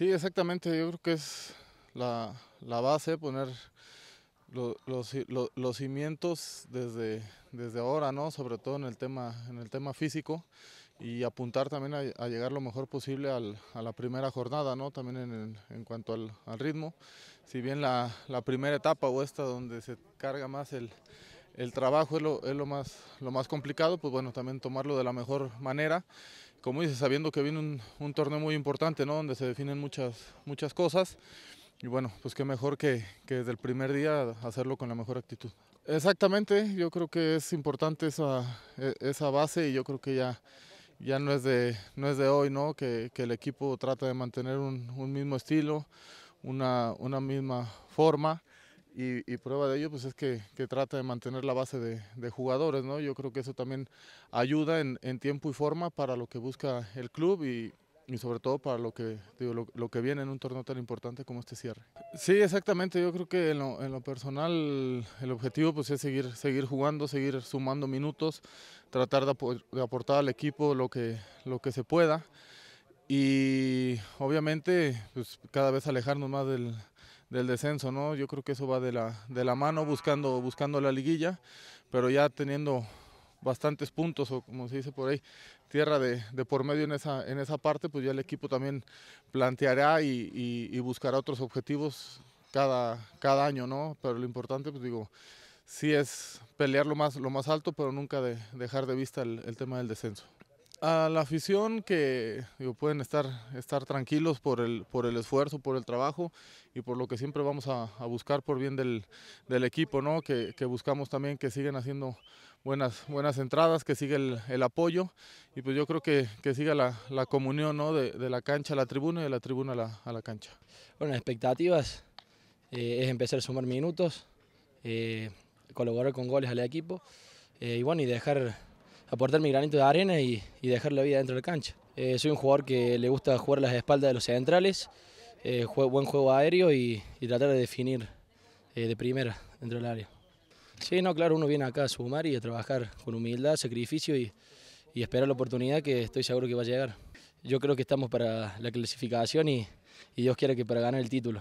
Sí, exactamente. Yo creo que es la, base, poner los, cimientos desde, desde ahora, ¿no? Sobre todo en el tema, en el tema físico y apuntar también a, llegar lo mejor posible a la primera jornada, También en, cuanto al, al, ritmo. Si bien la, primera etapa o esta donde se carga más el, trabajo es, lo, más, lo más complicado, pues bueno, también tomarlo de la mejor manera como dices, sabiendo que viene un, torneo muy importante, Donde se definen muchas, muchas cosas. Y bueno, pues qué mejor que, desde el primer día hacerlo con la mejor actitud. Exactamente, yo creo que es importante e, esa, base y yo creo que ya, ya no, es de, no es de hoy, ¿no? Que, que el equipo trata de mantener un, mismo estilo, una, una misma forma. Y, prueba de ello pues es que, trata de mantener la base de, jugadores, ¿no? Yo creo que eso también ayuda en, tiempo y forma para lo que busca el club y, sobre todo para lo que, digo, lo, que viene en un torneo tan importante como este cierre. Sí, exactamente, yo creo que en lo, personal el objetivo pues es seguir, seguir jugando, seguir sumando minutos, tratar de, de aportar al equipo lo que, lo que se pueda y obviamente pues, cada vez alejarnos más del, del descenso, ¿no? Yo creo que eso va de la, de la mano buscando, buscando la liguilla, pero ya teniendo bastantes puntos o como se dice por ahí, tierra de, por medio en esa, en esa parte, pues ya el equipo también planteará y, buscará otros objetivos cada, cada año, ¿no? Pero lo importante, pues digo, sí es pelear lo más, lo más alto, pero nunca de, dejar de vista el tema del descenso a la afición que pueden estar, estar tranquilos por el, por el esfuerzo, por el trabajo y por lo que siempre vamos a, buscar por bien del, del equipo, ¿no? Que, buscamos también que sigan haciendo buenas, buenas entradas, que siga el, el, apoyo y pues yo creo que, que siga la, la comunión ¿no? de, de, la cancha a la tribuna y de la tribuna a la, a la cancha. Bueno, expectativas eh, es empezar a sumar minutos, eh, colaborar con goles al equipo eh, y bueno, y dejar aportar mi granito de arena y, dejar la vida dentro del cancha. Eh, soy un jugador que le gusta jugar a las espaldas de los centrales, eh, buen juego aéreo y, tratar de definir eh, de primera dentro del área. Sí, no, claro, uno viene acá a sumar y a trabajar con humildad, sacrificio y, esperar la oportunidad que estoy seguro que va a llegar. Yo creo que estamos para la clasificación y, y Dios quiera que para ganar el título.